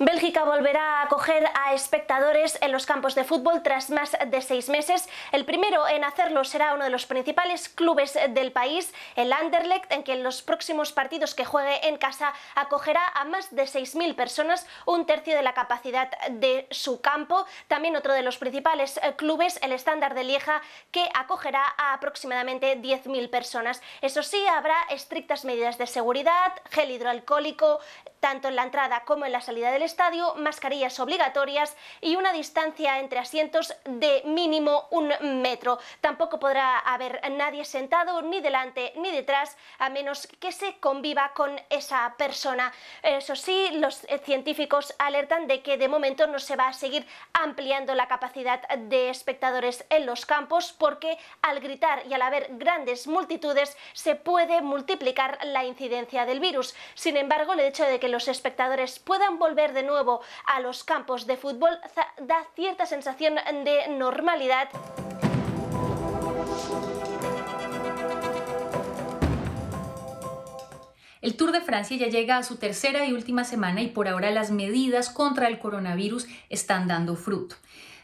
Bélgica volverá a acoger a espectadores en los campos de fútbol tras más de seis meses. El primero en hacerlo será uno de los principales clubes del país, el Anderlecht, en que en los próximos partidos que juegue en casa acogerá a más de 6.000 personas, un tercio de la capacidad de su campo. También otro de los principales eh, clubes, el Standard de Lieja, que acogerá a aproximadamente 10.000 personas. Eso sí, habrá estrictas medidas de seguridad, gel hidroalcohólico, tanto en la entrada como en la salida del estadio, mascarillas obligatorias y una distancia entre asientos de mínimo un metro. Tampoco podrá haber nadie sentado ni delante ni detrás a menos que se conviva con esa persona. Eso sí, los científicos alertan de que de momento no se va a seguir ampliando la capacidad de espectadores en los campos porque al gritar y al haber grandes multitudes se puede multiplicar la incidencia del virus. Sin embargo, el hecho de que los espectadores puedan volver de de nuevo a los campos de fútbol da cierta sensación de normalidad. El Tour de Francia ya llega a su tercera y última semana y por ahora las medidas contra el coronavirus están dando fruto.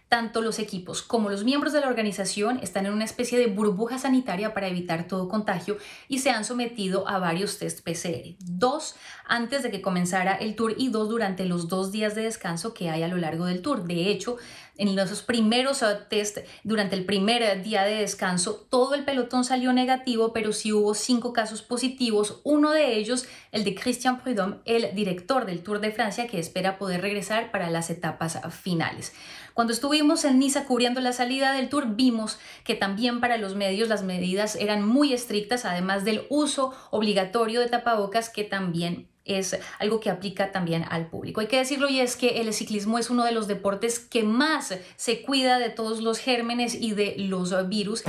Tanto los equipos como los miembros de la organización están en una especie de burbuja sanitaria para evitar todo contagio y se han sometido a varios test PCR, dos antes de que comenzara el tour y dos durante los dos días de descanso que hay a lo largo del tour. De hecho, en esos primeros ah, test, durante el primer día de descanso, todo el pelotón salió negativo, pero sí hubo cinco casos positivos, uno de ellos el de Christian Prudhomme, el director del Tour de Francia, que espera poder regresar para las etapas finales. Cuando estuve estuvimos en Niza cubriendo la salida del tour, vimos que también para los medios las medidas eran muy estrictas, además del uso obligatorio de tapabocas que también es algo que aplica también al público. Hay que decirlo y es que el ciclismo es uno de los deportes que más se cuida de todos los gérmenes y de los virus.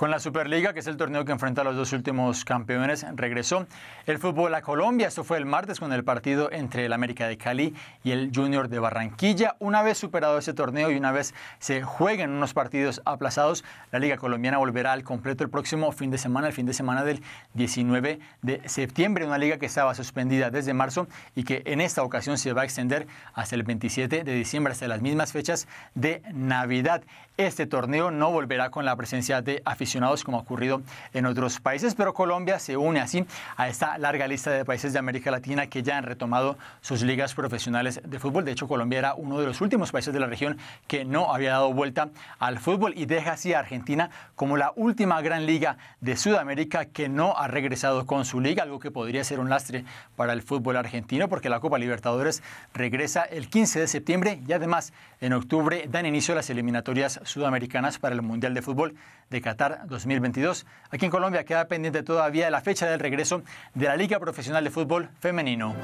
Con la Superliga, que es el torneo que enfrenta a los dos últimos campeones, regresó el fútbol a Colombia. Esto fue el martes con el partido entre el América de Cali y el Junior de Barranquilla. Una vez superado ese torneo y una vez se jueguen unos partidos aplazados, la Liga Colombiana volverá al completo el próximo fin de semana, el fin de semana del 19 de septiembre. Una liga que estaba suspendida desde marzo y que en esta ocasión se va a extender hasta el 27 de diciembre, hasta las mismas fechas de Navidad. Este torneo no volverá con la presencia de aficionados como ha ocurrido en otros países, pero Colombia se une así a esta larga lista de países de América Latina que ya han retomado sus ligas profesionales de fútbol. De hecho, Colombia era uno de los últimos países de la región que no había dado vuelta al fútbol y deja así a Argentina como la última gran liga de Sudamérica que no ha regresado con su liga, algo que podría ser un lastre para el fútbol argentino porque la Copa Libertadores regresa el 15 de septiembre y además en octubre dan inicio a las eliminatorias sudamericanas para el Mundial de Fútbol de Qatar 2022. Aquí en Colombia queda pendiente todavía la fecha del regreso de la Liga Profesional de Fútbol Femenino.